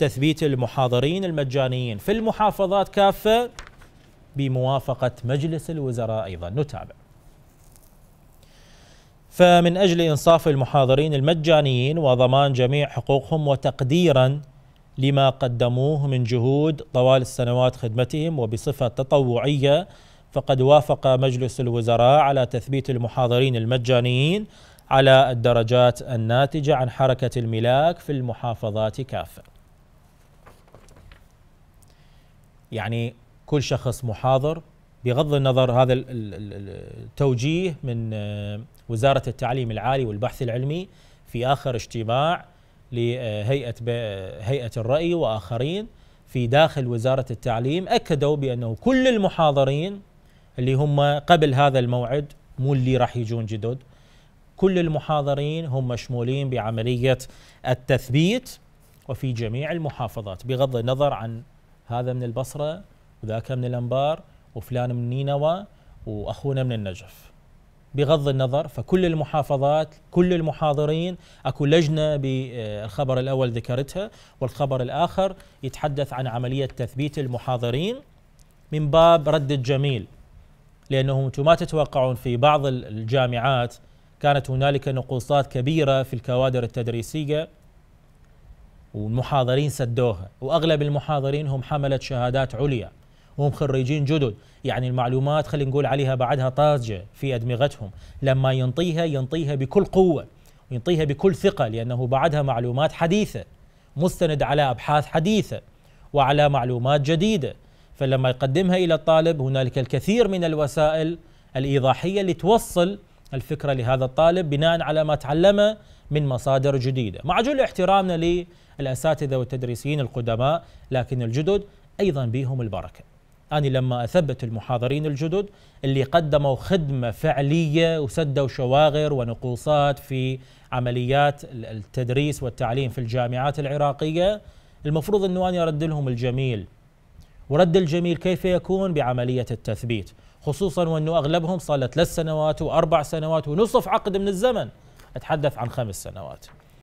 تثبيت المحاضرين المجانيين في المحافظات كافة بموافقة مجلس الوزراء أيضا نتابع فمن أجل إنصاف المحاضرين المجانيين وضمان جميع حقوقهم وتقديرا لما قدموه من جهود طوال السنوات خدمتهم وبصفة تطوعية فقد وافق مجلس الوزراء على تثبيت المحاضرين المجانيين على الدرجات الناتجة عن حركة الملاك في المحافظات كافة يعني كل شخص محاضر بغض النظر هذا التوجيه من آه، وزاره التعليم العالي والبحث العلمي في اخر اجتماع لهيئه هيئه الراي واخرين في داخل وزاره التعليم اكدوا بانه كل المحاضرين اللي هم قبل هذا الموعد مو اللي راح يجون جدد كل المحاضرين هم مشمولين بعمليه التثبيت وفي جميع المحافظات بغض النظر عن هذا من البصرة وذاك من الأنبار وفلان من نينوى وأخونا من النجف بغض النظر فكل المحافظات كل المحاضرين اكو لجنه بالخبر آه، الاول ذكرتها والخبر الاخر يتحدث عن عمليه تثبيت المحاضرين من باب رد الجميل لانه انتم ما تتوقعون في بعض الجامعات كانت هنالك نقوصات كبيره في الكوادر التدريسيه والمحاضرين سدوها واغلب المحاضرين هم حمله شهادات عليا وهم خريجين جدد يعني المعلومات خلينا نقول عليها بعدها طازجه في ادمغتهم لما ينطيها ينطيها بكل قوه وينطيها بكل ثقه لانه بعدها معلومات حديثه مستند على ابحاث حديثه وعلى معلومات جديده فلما يقدمها الى الطالب هنالك الكثير من الوسائل الايضاحيه لتوصل الفكرة لهذا الطالب بناء على ما تعلمه من مصادر جديدة مع جل احترامنا للأساتذة والتدريسيين القدماء لكن الجدد أيضا بهم البركة أنا لما أثبت المحاضرين الجدد اللي قدموا خدمة فعلية وسدوا شواغر ونقوصات في عمليات التدريس والتعليم في الجامعات العراقية المفروض أنه أنا أرد لهم الجميل ورد الجميل كيف يكون بعملية التثبيت خصوصا وأنه أغلبهم صار ثلاث سنوات وأربع سنوات ونصف عقد من الزمن أتحدث عن خمس سنوات